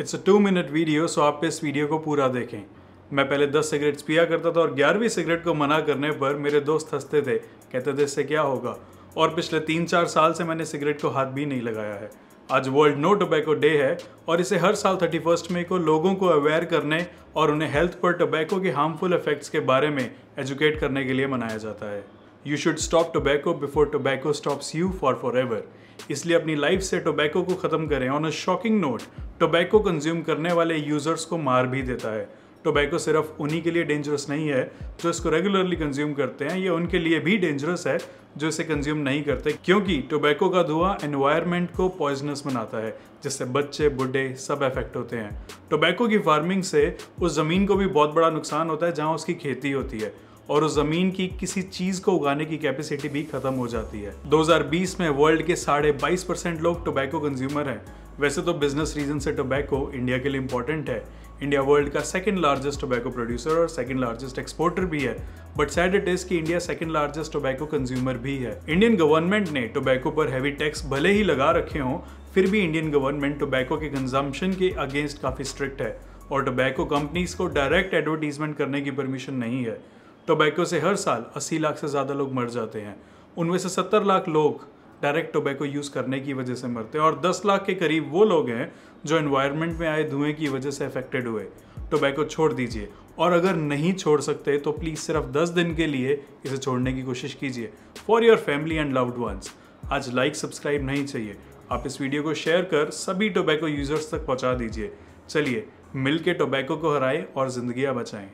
it's a two minute video so आप इस video को पूरा देखें मैं पहले दस सिगरेट्स पिया करता था और ग्यारहवीं सिगरेट को मना करने पर मेरे दोस्त हंसते थे कहते थे इससे क्या होगा और पिछले तीन चार साल से मैंने सिगरेट को हाथ भी नहीं लगाया है आज वर्ल्ड नो टोबैको डे है और इसे हर साल थर्टी फर्स्ट मई को लोगों को अवेयर करने और उन्हें हेल्थ पर टोबैको के हार्मफुल इफेक्ट्स के बारे में एजुकेट करने के लिए मनाया जाता है you should stop tobacco before tobacco stops you for forever इसलिए अपनी लाइफ से टोबैको को ख़त्म करें on a shocking note tobacco consume करने वाले यूज़र्स को मार भी देता है टोबैको सिर्फ उन्हीं के लिए डेंजरस नहीं है जो इसको रेगुलरली कंज्यूम करते हैं ये उनके लिए भी डेंजरस है जो इसे कंज्यूम नहीं करते क्योंकि टोबैको का धुआं एनवायरनमेंट को पॉइजनस बनाता है जिससे बच्चे बुढ़े सब इफेक्ट होते हैं टोबैको की फार्मिंग से उस ज़मीन को भी बहुत बड़ा नुकसान होता है जहाँ उसकी खेती होती है और उस ज़मीन की किसी चीज़ को उगाने की कैपेसिटी भी ख़त्म हो जाती है 2020 में वर्ल्ड के साढ़े बाईस परसेंट लोग टोबैको कंज्यूमर हैं वैसे तो बिजनेस रीजन से टोबैको इंडिया के लिए इंपॉर्टेंट है इंडिया वर्ल्ड का सेकंड लार्जेस्ट टोबैको प्रोड्यूसर और सेकंड लार्जेस्ट एक्सपोर्टर भी है बट सैड इट इज कि India second largest tobacco consumer भी है इंडियन गवर्नमेंट ने टोबैको पर हैवी टैक्स भले ही लगा रखे हों फिर भी इंडियन गवर्नमेंट टोबैको के कंजम्पशन के अगेंस्ट काफ़ी स्ट्रिक्ट है और टोबैको कंपनीज को डायरेक्ट एडवर्टीजमेंट करने की परमिशन नहीं है टोबैको से हर साल 80 लाख से ज़्यादा लोग मर जाते हैं उनमें से 70 लाख लोग डायरेक्ट टोबैको यूज़ करने की वजह से मरते हैं और 10 लाख के करीब वो लोग हैं जो इन्वायरमेंट में आए धुएं की वजह से अफेक्टेड हुए टोबैको छोड़ दीजिए और अगर नहीं छोड़ सकते तो प्लीज़ सिर्फ 10 दिन के लिए इसे छोड़ने की कोशिश कीजिए for your family and loved ones आज लाइक सब्सक्राइब नहीं चाहिए आप इस वीडियो को शेयर कर सभी टोबैको यूज़र्स तक पहुँचा दीजिए चलिए मिल के टोबैको को हराएं और ज़िंदियाँ बचाएं